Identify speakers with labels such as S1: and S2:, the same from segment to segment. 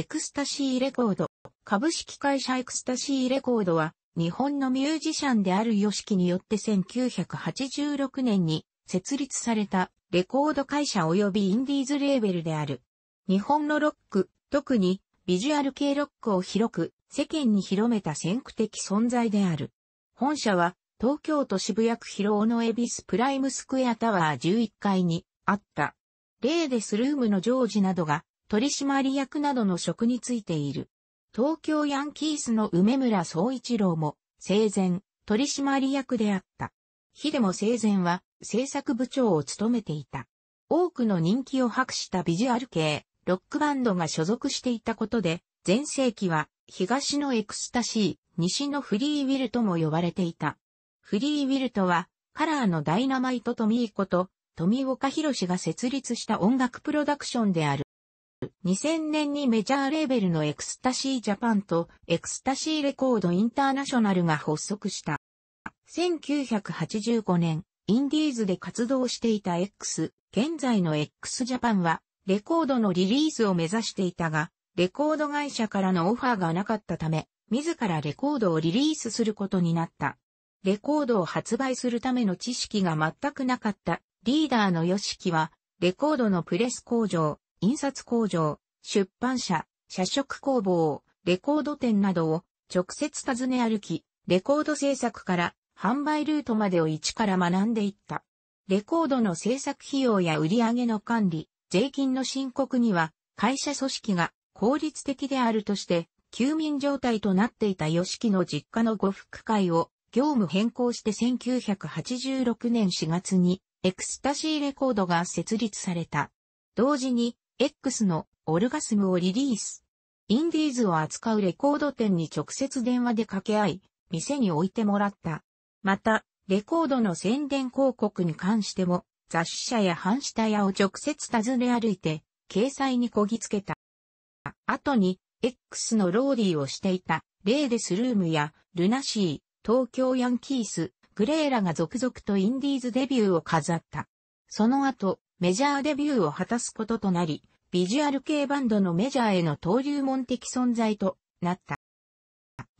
S1: エクスタシーレコード。株式会社エクスタシーレコードは、日本のミュージシャンである yoshiki によって1986年に設立されたレコード会社及びインディーズレーベルである。日本のロック、特にビジュアル系ロックを広く世間に広めた先駆的存在である。本社は東京都渋谷区広尾の恵比寿プライムスクエアタワー11階にあった。例でスルームのジョージなどが取締役などの職についている。東京ヤンキースの梅村総一郎も、生前、取締役であった。ヒデも生前は、制作部長を務めていた。多くの人気を博したビジュアル系、ロックバンドが所属していたことで、前世紀は、東のエクスタシー、西のフリーウィルとも呼ばれていた。フリーウィルとは、カラーのダイナマイトとミーこと、富岡博が設立した音楽プロダクションである。2000年にメジャーレーベルのエクスタシージャパンとエクスタシーレコードインターナショナルが発足した。1985年、インディーズで活動していた X、現在の X ジャパンは、レコードのリリースを目指していたが、レコード会社からのオファーがなかったため、自らレコードをリリースすることになった。レコードを発売するための知識が全くなかったリーダーのヨシキは、レコードのプレス工場、印刷工場、出版社、社食工房、レコード店などを直接訪ね歩き、レコード制作から販売ルートまでを一から学んでいった。レコードの制作費用や売上の管理、税金の申告には会社組織が効率的であるとして、休眠状態となっていた吉木の実家の呉服会を業務変更して1986年4月にエクスタシーレコードが設立された。同時に X のオルガスムをリリース。インディーズを扱うレコード店に直接電話で掛け合い、店に置いてもらった。また、レコードの宣伝広告に関しても、雑誌社や半下屋を直接訪ね歩いて、掲載にこぎつけた。後に、X のローディーをしていた、レーデスルームや、ルナシー、東京ヤンキース、グレーラが続々とインディーズデビューを飾った。その後、メジャーデビューを果たすこととなり、ビジュアル系バンドのメジャーへの登竜門的存在となった。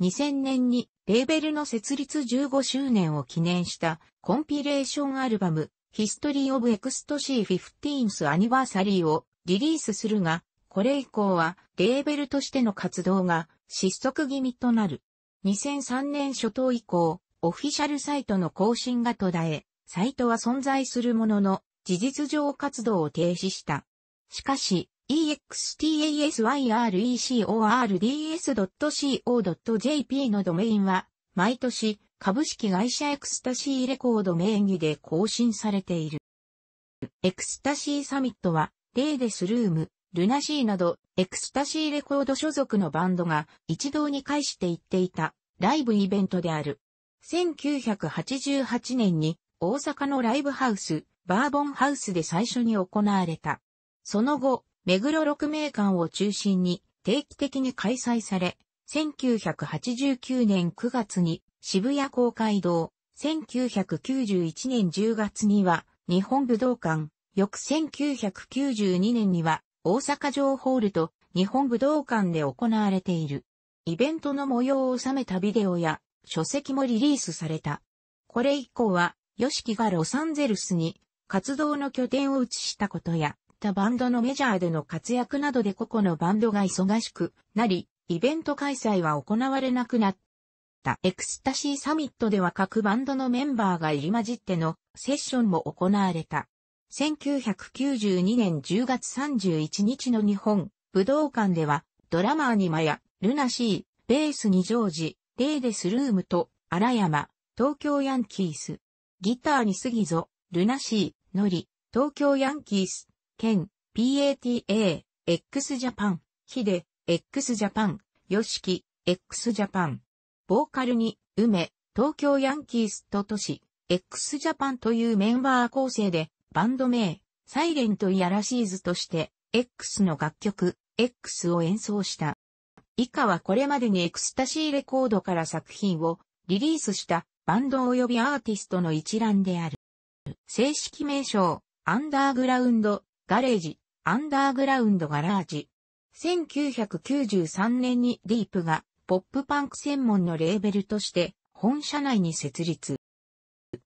S1: 2000年にレーベルの設立15周年を記念したコンピレーションアルバム History of Ecstasy 15th Anniversary をリリースするが、これ以降はレーベルとしての活動が失速気味となる。2003年初頭以降、オフィシャルサイトの更新が途絶え、サイトは存在するものの、事実上活動を停止した。しかし、e x t a s y r e c o r d s c o j p のドメインは、毎年、株式会社エクスタシーレコード名義で更新されている。エクスタシーサミットは、デーデスルーム、ルナシーなど、エクスタシーレコード所属のバンドが一堂に会して行っていたライブイベントである。1988年に大阪のライブハウス、バーボンハウスで最初に行われた。その後、目黒六名館を中心に定期的に開催され、1989年9月に渋谷公会堂、1991年10月には日本武道館、翌1992年には大阪城ホールと日本武道館で行われている。イベントの模様を収めたビデオや書籍もリリースされた。これ以降は、ヨシキがロサンゼルスに活動の拠点を移したことや、ったバンドのメジャーでの活躍などで個々のバンドが忙しくなり、イベント開催は行われなくなった。エクスタシーサミットでは各バンドのメンバーが入り混じってのセッションも行われた。1992年10月31日の日本武道館では、ドラマーにマヤ、ルナシー、ベースにジョージ、デーデスルームと、荒山、東京ヤンキース。ギターにすぎぞ、ルナシー、ノリ、東京ヤンキース、ン、PATA、X ジャパン、ヒデ、X ジャパン、ヨシキ、X ジャパン。ボーカルに、梅、東京ヤンキースと都市、X ジャパンというメンバー構成で、バンド名、サイレントイヤラシーズとして、X の楽曲、X を演奏した。以下はこれまでにエクスタシーレコードから作品をリリースしたバンド及びアーティストの一覧である。正式名称、アンダーグラウンド、ガレージ、アンダーグラウンドガラージ。1993年にディープがポップパンク専門のレーベルとして本社内に設立。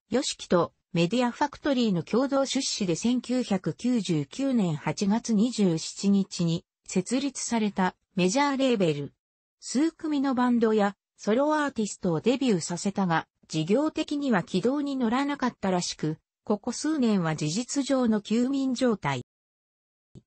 S1: ヨシキとメディアファクトリーの共同出資で1999年8月27日に設立されたメジャーレーベル。数組のバンドやソロアーティストをデビューさせたが、事業的には軌道に乗らなかったらしく、ここ数年は事実上の休眠状態。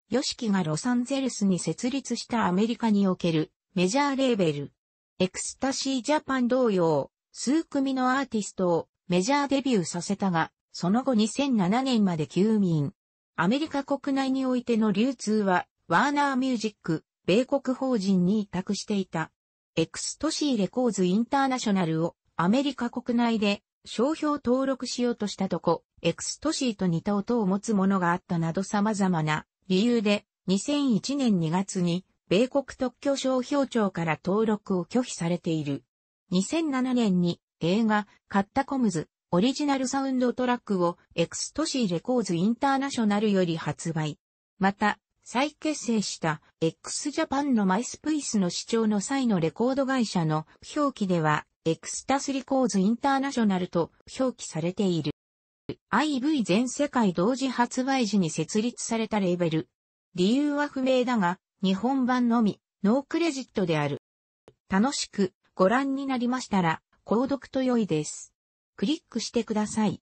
S1: ヨシキがロサンゼルスに設立したアメリカにおけるメジャーレーベル。エクスタシージャパン同様、数組のアーティストをメジャーデビューさせたが、その後2007年まで休眠。アメリカ国内においての流通は、ワーナーミュージック、米国法人に委託していた。エクストシーレコーズインターナショナルをアメリカ国内で商標登録しようとしたとこ、エクストシーと似た音を持つものがあったなど様々な理由で、2001年2月に、米国特許商標庁から登録を拒否されている。2007年に映画、カッタコムズ、オリジナルサウンドトラックをエクストシーレコーズインターナショナルより発売。また、再結成した X ジャパンのマイスプイスの主張の際のレコード会社の表記では、エクスタスリコーズインターナショナルと表記されている。IV 全世界同時発売時に設立されたレーベル。理由は不明だが、日本版のみ、ノークレジットである。楽しくご覧になりましたら、購読と良いです。クリックしてください。